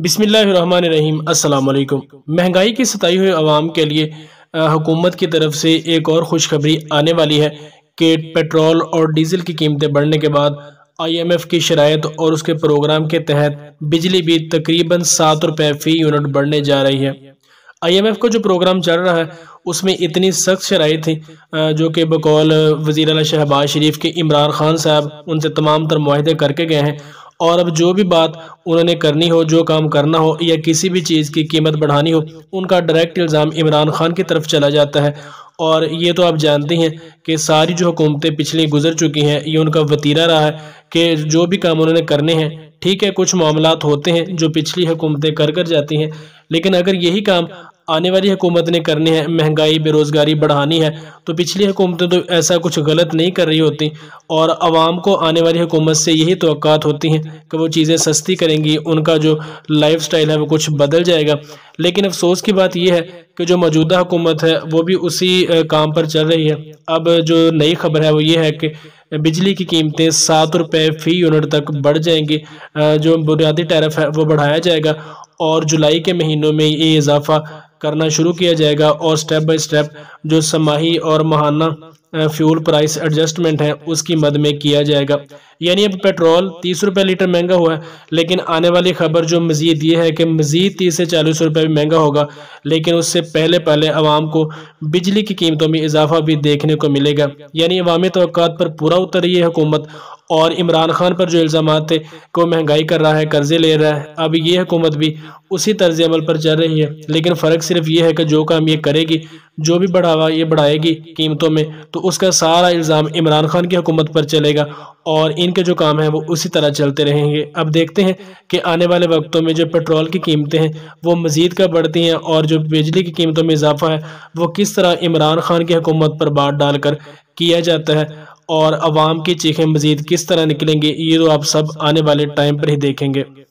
बिसमीम् महंगाई की सताई हुई आवाम के लिए हुकूमत की तरफ से एक और खुशखबरी आने वाली है कि पेट्रोल और डीज़ल की कीमतें बढ़ने के बाद आईएमएफ की शरात और उसके प्रोग्राम के तहत बिजली भी तकरीबन सात रुपये फ़ी यूनिट बढ़ने जा रही है आईएमएफ का जो प्रोग्राम चल रहा है उसमें इतनी सख्त शराइ थी जो कि बकौल वजीर अला शहबाज शरीफ के इमरान खान साहब उनसे तमाम तर माहे करके गए हैं और अब जो भी बात उन्होंने करनी हो जो काम करना हो या किसी भी चीज़ की कीमत बढ़ानी हो उनका डायरेक्ट इल्ज़ाम इमरान खान की तरफ चला जाता है और ये तो आप जानते हैं कि सारी जो हुकूमतें पिछली गुजर चुकी हैं ये उनका वतीरा रहा है कि जो भी काम उन्होंने करने हैं ठीक है कुछ मामला होते हैं जो पिछली हुकूमतें कर कर जाती हैं लेकिन अगर यही काम आने वाली हुकूमत ने करनी है महंगाई बेरोज़गारी बढ़ानी है तो पिछली हुकूमतें तो ऐसा कुछ गलत नहीं कर रही होती और आवाम को आने वाली हुकूमत से यही तो होती हैं कि वो चीज़ें सस्ती करेंगी उनका जो लाइफ स्टाइल है वो कुछ बदल जाएगा लेकिन अफसोस की बात यह है कि जो मौजूदा हुकूमत है वो भी उसी काम पर चल रही है अब जो नई खबर है वो ये है कि बिजली की कीमतें सात रुपये फ़ी यूनिट तक बढ़ जाएंगी जो बुनियादी टैरफ है वो बढ़ाया जाएगा और जुलाई के महीनों में ये इजाफा करना शुरू किया जाएगा और स्टेप बाई स्टेप जो समाही और माहाना फ्यूल प्राइस एडजस्टमेंट है उसकी मद में किया जाएगा यानी अब पेट्रोल तीस रुपये लीटर महंगा हुआ है लेकिन आने वाली खबर जो मज़ीद ये है कि मज़ीद तीस से चालीस रुपये भी महंगा होगा लेकिन उससे पहले पहले आवाम को बिजली की कीमतों में इजाफा भी देखने को मिलेगा यानी अवामी तो पर पूरा उतर रही है हुकूमत और इमरान खान पर जो इल्ज़ाम थे को महंगाई कर रहा है कर्जे ले रहा है अब ये हुकूमत भी उसी तर्ज अमल पर चल रही है लेकिन फ़र्क सिर्फ ये है कि जो काम ये करेगी जो भी बढ़ावा ये बढ़ाएगी कीमतों में तो उसका सारा इल्ज़ाम इमरान खान की हुकूमत पर चलेगा और इनके जो काम हैं वो उसी तरह चलते रहेंगे अब देखते हैं कि आने वाले वक्तों में जो पेट्रोल की कीमतें हैं वो मज़ीद का बढ़ती हैं और जो बिजली की कीमतों में इजाफा है वो किस तरह इमरान खान की हुकूमत पर बात डालकर किया जाता है और आवाम की चीखें मज़ीद किस तरह निकलेंगी ये तो आप सब आने वाले टाइम पर ही देखेंगे